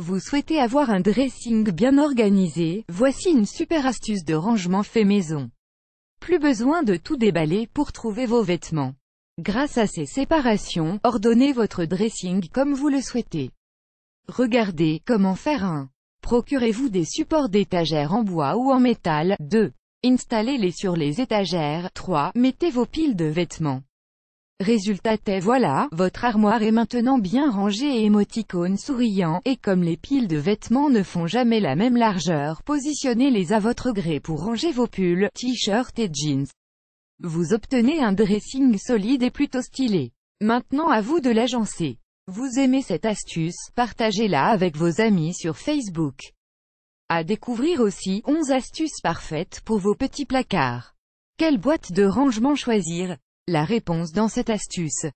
Vous souhaitez avoir un dressing bien organisé, voici une super astuce de rangement fait maison. Plus besoin de tout déballer pour trouver vos vêtements. Grâce à ces séparations, ordonnez votre dressing comme vous le souhaitez. Regardez, comment faire un. Procurez-vous des supports d'étagères en bois ou en métal, 2. Installez-les sur les étagères, 3. Mettez vos piles de vêtements. Résultat est voilà, votre armoire est maintenant bien rangée et émoticône souriant, et comme les piles de vêtements ne font jamais la même largeur, positionnez-les à votre gré pour ranger vos pulls, t-shirts et jeans. Vous obtenez un dressing solide et plutôt stylé. Maintenant à vous de l'agencer. Vous aimez cette astuce, partagez-la avec vos amis sur Facebook. À découvrir aussi, 11 astuces parfaites pour vos petits placards. Quelle boîte de rangement choisir la réponse dans cette astuce.